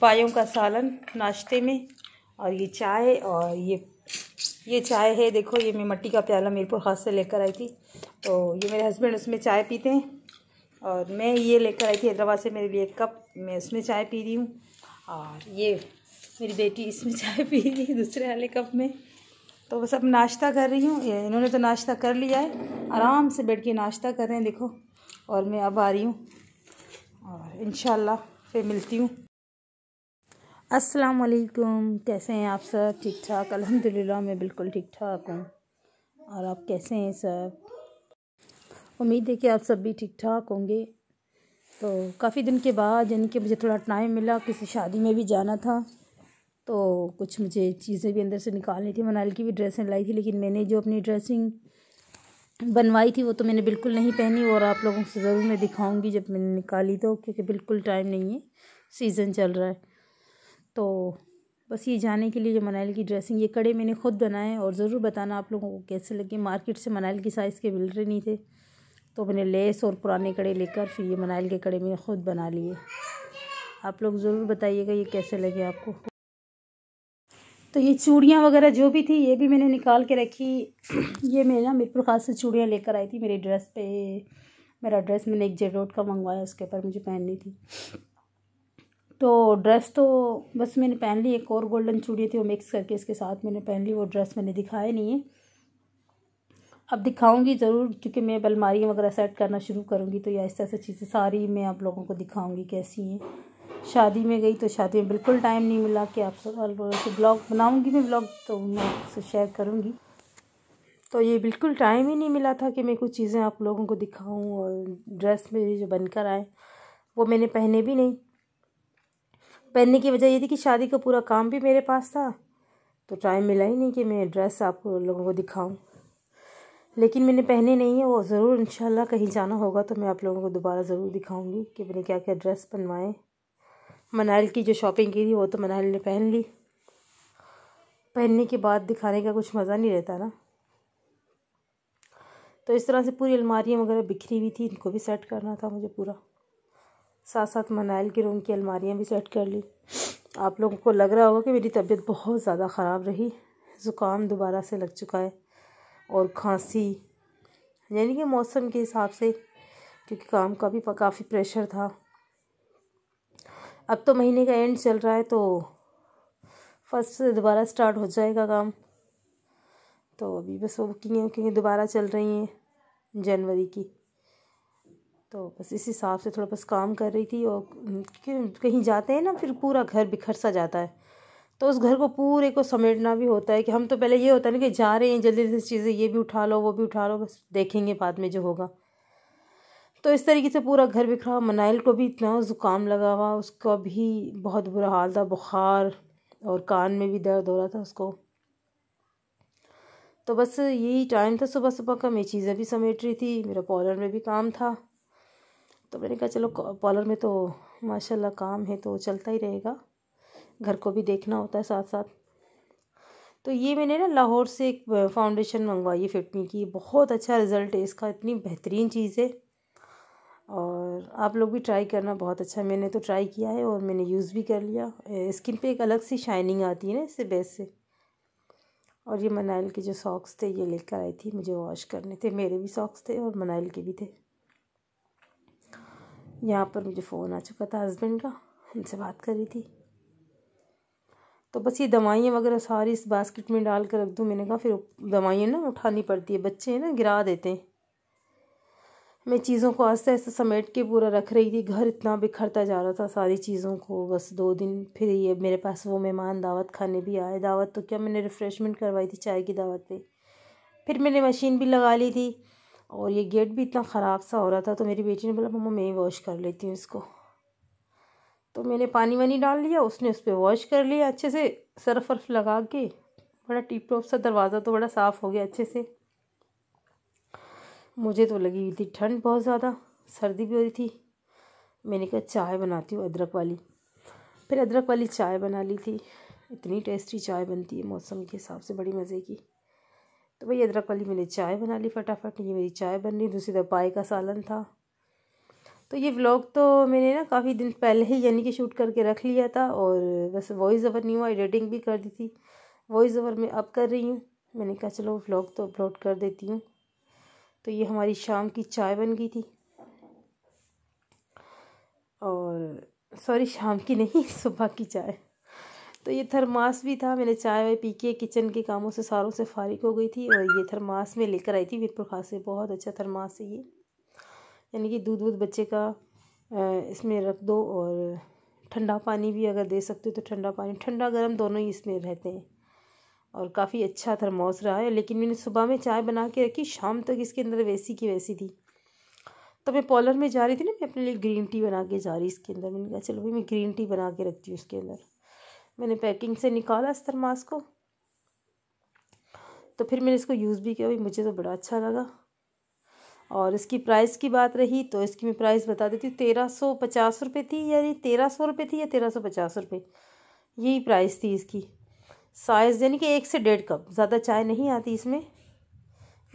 पायों का सालन नाश्ते में और ये चाय और ये ये चाय है देखो ये मैं मट्टी का प्याला मीरपुर खास से लेकर आई थी तो ये मेरे हस्बैंड उसमें चाय पीते हैं और मैं ये लेकर आई थी हैदराबाद से मेरे लिए एक कप मैं उसमें चाय पी रही हूँ और ये मेरी बेटी इसमें चाय पी रही है दूसरे वाले कप में तो बस अब नाश्ता कर रही हूँ इन्होंने तो नाश्ता कर लिया है आराम से बैठ के नाश्ता कर रहे हैं देखो और मैं अब आ रही हूँ और इन फिर मिलती हूँ असलकुम कैसे हैं आप सब ठीक ठाक अल्हम्दुलिल्लाह मैं बिल्कुल ठीक ठाक हूँ और आप कैसे हैं सब उम्मीद है कि आप सब भी ठीक ठाक होंगे तो काफ़ी दिन के बाद यानी कि मुझे थोड़ा टाइम मिला किसी शादी में भी जाना था तो कुछ मुझे चीज़ें भी अंदर से निकालनी थी मनाल की भी ड्रेसें लाई थी लेकिन मैंने जो अपनी ड्रेसिंग बनवाई थी वो तो मैंने बिल्कुल नहीं पहनी और आप लोगों से ज़रूर मैं दिखाऊँगी जब मैंने निकाली तो क्योंकि बिल्कुल टाइम नहीं है सीज़न चल रहा है तो बस ये जाने के लिए जो मनाइल की ड्रेसिंग ये कड़े मैंने खुद बनाए और ज़रूर बताना आप लोगों को कैसे लगे मार्केट से मनाइल की साइज़ के मिल रहे नहीं थे तो मैंने लेस और पुराने कड़े लेकर फिर ये मनाइल के कड़े मैंने खुद बना लिए आप लोग ज़रूर बताइएगा ये कैसे लगे आपको तो ये चूड़ियाँ वगैरह जो भी थी ये भी मैंने निकाल के रखी ये मैं ना मीरपुर खास से चूड़ियाँ लेकर आई थी मेरे ड्रेस पे मेरा ड्रेस मैंने एक जेड का मंगवाया उसके ऊपर मुझे पहननी थी तो ड्रेस तो बस मैंने पहन ली एक और गोल्डन चूड़ी थी वो मिक्स करके इसके साथ मैंने पहन ली वो ड्रेस मैंने दिखाया नहीं है अब दिखाऊंगी ज़रूर क्योंकि मैं अलमारी वगैरह सेट करना शुरू करूँगी तो ये ऐसे ऐसा चीज़ें सारी मैं आप लोगों को दिखाऊँगी कैसी हैं शादी में गई तो शादी में बिल्कुल टाइम नहीं मिला कि आप सब से ब्लॉग बनाऊँगी मैं ब्लॉग तो मैं आपसे शेयर करूँगी तो ये बिल्कुल टाइम ही नहीं मिला था कि मैं कुछ चीज़ें आप लोगों को दिखाऊँ और ड्रेस मेरी जो बनकर आए वो मैंने पहने भी नहीं पहनने की वजह ये थी कि शादी का पूरा काम भी मेरे पास था तो टाइम मिला ही नहीं कि मैं ड्रेस आप लोगों को दिखाऊं लेकिन मैंने पहने नहीं है वो ज़रूर इन कहीं जाना होगा तो मैं आप लोगों को दोबारा ज़रूर दिखाऊंगी कि मैंने क्या क्या ड्रेस बनवाए मनाइल की जो शॉपिंग की थी वो तो मनाइल ने पहन ली पहनने के बाद दिखाने का कुछ मज़ा नहीं रहता ना तो इस तरह से पूरी अलमारियाँ वगैरह बिखरी हुई थी इनको भी सेट करना था मुझे पूरा साथ साथ मनाइल के रूम की अलमारियाँ भी सेट कर ली आप लोगों को लग रहा होगा कि मेरी तबीयत बहुत ज़्यादा ख़राब रही ज़ुकाम दोबारा से लग चुका है और खांसी यानी कि मौसम के हिसाब से क्योंकि काम का भी काफ़ी प्रेशर था अब तो महीने का एंड चल रहा है तो फर्स्ट से दोबारा स्टार्ट हो जाएगा काम तो अभी बस वो बुकिंग है क्योंकि दोबारा चल रही हैं जनवरी की तो बस इस हिसाब से थोड़ा बस काम कर रही थी और कहीं जाते हैं ना फिर पूरा घर बिखर सा जाता है तो उस घर को पूरे को समेटना भी होता है कि हम तो पहले ये होता है ना कि जा रहे हैं जल्दी जल्दी चीज़ें ये भी उठा लो वो भी उठा लो बस देखेंगे बाद में जो होगा तो इस तरीके से पूरा घर बिखरा मनाइल को भी इतना ज़ुकाम लगा हुआ उसका भी बहुत बुरा हाल था बुखार और कान में भी दर्द हो रहा था उसको तो बस यही टाइम था सुबह सुबह का मैं चीज़ें भी समेट रही थी मेरा पॉलर में भी काम था तो मैंने कहा चलो पॉलर में तो माशाल्लाह काम है तो चलता ही रहेगा घर को भी देखना होता है साथ साथ तो ये मैंने ना लाहौर से एक फाउंडेशन मंगवाई है फिफ्टी की बहुत अच्छा रिज़ल्ट है इसका इतनी बेहतरीन चीज़ है और आप लोग भी ट्राई करना बहुत अच्छा मैंने तो ट्राई किया है और मैंने यूज़ भी कर लिया स्किन पे एक अलग सी शाइनिंग आती है ना इससे बेस से और ये मनाइल के जो सॉक्स थे ये लेकर आई थी मुझे वॉश करने थे मेरे भी सॉक्स थे और मनाइल के भी थे यहाँ पर मुझे फ़ोन आ चुका था हस्बैंड का उनसे बात कर रही थी तो बस ये दवाइयाँ वगैरह सारी इस बास्केट में डाल कर रख दूँ मैंने कहा फिर दवाइयाँ ना उठानी पड़ती है बच्चे ना गिरा देते हैं मैं चीज़ों को आस्ते आस्ते समेट के पूरा रख रही थी घर इतना बिखरता जा रहा था सारी चीज़ों को बस दो दिन फिर ये मेरे पास वो मेहमान दावत खाने भी आए दावत तो क्या मैंने रिफ़्रेशमेंट करवाई थी चाय की दावत पे फिर मैंने मशीन भी लगा ली थी और ये गेट भी इतना ख़राब सा हो रहा था तो मेरी बेटी ने बोला मम्मा मैं ही वॉश कर लेती हूँ इसको तो मैंने पानी वानी डाल लिया उसने उस पर वॉश कर लिया अच्छे से सर्फ वर्फ लगा के बड़ा टिप टॉप सा दरवाज़ा तो बड़ा साफ़ हो गया अच्छे से मुझे तो लगी हुई थी ठंड बहुत ज़्यादा सर्दी भी हो रही थी मैंने कहा चाय बनाती हूँ अदरक वाली फिर अदरक वाली चाय बना ली थी इतनी टेस्टी चाय बनती है मौसम के हिसाब से बड़ी मज़े की तो भाई अदरक वाली मैंने चाय बना ली फटाफट ये मेरी चाय बन रही दूसरी तरफ तो पाए का सालन था तो ये व्लॉग तो मैंने ना काफ़ी दिन पहले ही यानी कि शूट करके रख लिया था और बस वॉइस ओवर नहीं हुआ एडिटिंग भी कर दी थी वॉइस ओवर मैं अब कर रही हूँ मैंने कहा चलो व्लॉग तो अपलोड कर देती हूँ तो ये हमारी शाम की चाय बन गई थी और सॉरी शाम की नहीं सुबह की चाय तो ये थरमास भी था मैंने चाय वाय पी के किचन के कामों से सारों से फारिक हो गई थी और ये थरमास में लेकर आई थी मीरपुर खास से बहुत अच्छा थरमास है ये यानी कि दूध वूध बच्चे का इसमें रख दो और ठंडा पानी भी अगर दे सकते हो तो ठंडा पानी ठंडा गर्म दोनों ही इसमें रहते हैं और काफ़ी अच्छा थरमास रहा है लेकिन मैंने सुबह में चाय बना के रखी शाम तक इसके अंदर वैसी की वैसी थी तो मैं पॉलर में जा रही थी ना मैं अपने लिए ग्रीन टी बना के जा रही इसके अंदर मैंने कहा चलो भाई मैं ग्रीन टी बना के रखती हूँ इसके अंदर मैंने पैकिंग से निकाला इस थरमास को तो फिर मैंने इसको यूज़ भी किया भाई मुझे तो बड़ा अच्छा लगा और इसकी प्राइस की बात रही तो इसकी मैं प्राइस बता देती हूँ तेरह सौ पचास रुपये थी यानी तेरह सौ रुपये थी या तेरह सौ पचास रुपये यही प्राइस थी इसकी साइज़ यानी कि एक से डेढ़ कप ज़्यादा चाय नहीं आती इसमें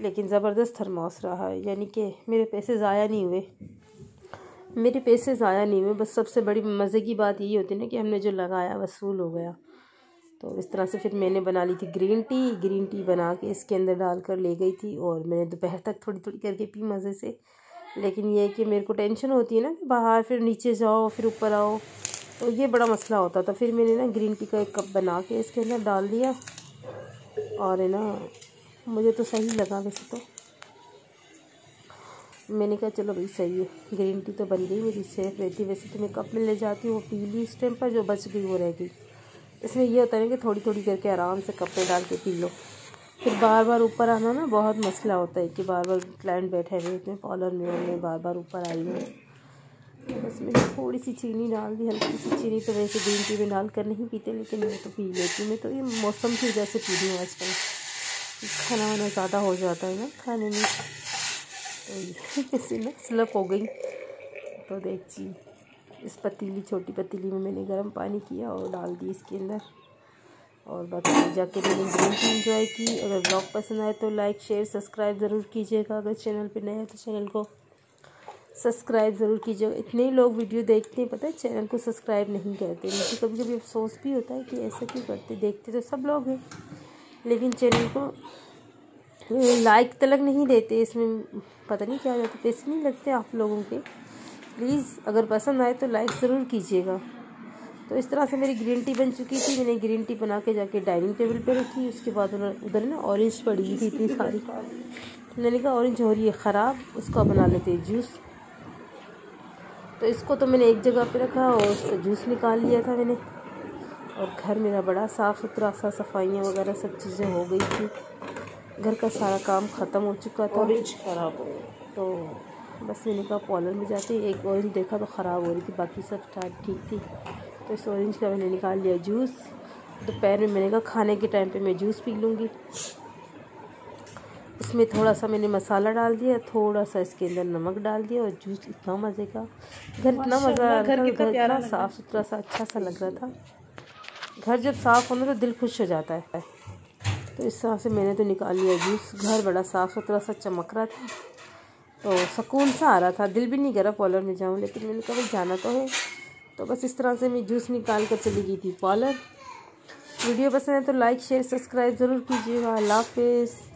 लेकिन ज़बरदस्त थरमास रहा है यानी कि मेरे पैसे ज़ाया नहीं हुए मेरे पैसे ज़ाया नहीं हुए बस सबसे बड़ी मज़े की बात यही होती ना कि हमने जो लगाया वसूल हो गया तो इस तरह से फिर मैंने बना ली थी ग्रीन टी ग्रीन टी बना के इसके अंदर डाल कर ले गई थी और मैंने दोपहर तक थोड़ी थोड़ी करके पी मज़े से लेकिन ये कि मेरे को टेंशन होती है ना कि बाहर फिर नीचे जाओ फिर ऊपर आओ तो ये बड़ा मसला होता था फिर मैंने ना ग्रीन टी का एक कप बना के इसके अंदर डाल दिया और है ना मुझे तो सही लगा वैसे तो मैंने कहा चलो भाई सही है ग्रीन टी तो बन गई मेरी सेफ रहती वैसे तो मैं कप में ले जाती हूँ वो पी ली इस टाइम पर जो बच गई वो रह गई इसमें यह होता है कि थोड़ी थोड़ी करके आराम से कप में डाल के पी लो फिर बार बार ऊपर आना ना बहुत मसला होता है कि बार बार क्लाइंट बैठे हुए इतने पॉलर में हमने बार बार ऊपर आई हूँ बस मैंने थोड़ी सी चीनी डाल दी हल्की सी चीनी तो वैसे ग्रीन टी में डाल कर नहीं पीते लेकिन मैं तो पी लेती मैं तो ये मौसम की वजह से पी रही हूँ आजकल खाना वाना ज़्यादा हो जाता है ना खाने में तो ना स्लप हो गई तो देखिए इस पतीली छोटी पतीली में मैंने गर्म पानी किया और डाल दी इसके अंदर और बाकी जाके मैंने ड्रिंक इंजॉय की अगर ब्लॉग पसंद आए तो लाइक शेयर सब्सक्राइब ज़रूर कीजिएगा अगर चैनल पर नए है तो चैनल को सब्सक्राइब ज़रूर कीजिएगा इतने लोग वीडियो देखते हैं पता है चैनल को सब्सक्राइब नहीं करते मुझे कभी कभी अफसोस भी होता है कि ऐसा क्यों करते देखते तो सब लोग हैं लेकिन चैनल को लाइक तलक नहीं देते इसमें पता नहीं क्या जाता पैसे तो नहीं लगते आप लोगों के प्लीज़ अगर पसंद आए तो लाइक ज़रूर कीजिएगा तो इस तरह से मेरी ग्रीन टी बन चुकी थी मैंने ग्रीन टी बना के जाके डाइनिंग टेबल पे रखी उसके बाद उधर ना ऑरेंज पड़ी हुई थी इतनी सारी तो मैंने कहा ऑरेंज हो रही है ख़राब उसका बना लेते हैं जूस तो इसको तो मैंने एक जगह पे रखा और उसका जूस निकाल लिया था मैंने और घर मेरा बड़ा साफ़ सुथरा सा सफाइयाँ वगैरह सब चीज़ें हो गई थी घर का सारा काम ख़त्म हो चुका था ऑरेंज ख़राब हो तो बस मैंने कहा पॉलर में जाते एक ऑरेंज देखा तो ख़राब हो रही थी बाकी सब ठीक थी तो इस ऑरेंज का मैंने निकाल लिया जूस दोपहर में मैंने कहा खाने के टाइम पे मैं जूस पी लूँगी इसमें थोड़ा सा मैंने मसाला डाल दिया थोड़ा सा इसके अंदर नमक डाल दिया और जूस इतना मज़े का घर इतना मज़ा घर इतना साफ़ सुथरा सा अच्छा सा लग रहा था घर जब साफ़ होना तो दिल खुश हो जाता है तो इस तरह से मैंने तो निकाल लिया जूस घर बड़ा साफ़ सुथरा सा चमक रहा था तो सुकून सा आ रहा था दिल भी नहीं करा पॉलर में जाऊँ लेकिन मैंने कभी जाना तो है तो बस इस तरह से मैं जूस निकाल कर चली गई थी पॉलर वीडियो पसंद है तो लाइक शेयर सब्सक्राइब ज़रूर कीजिएगा अल्लाह हाफिज़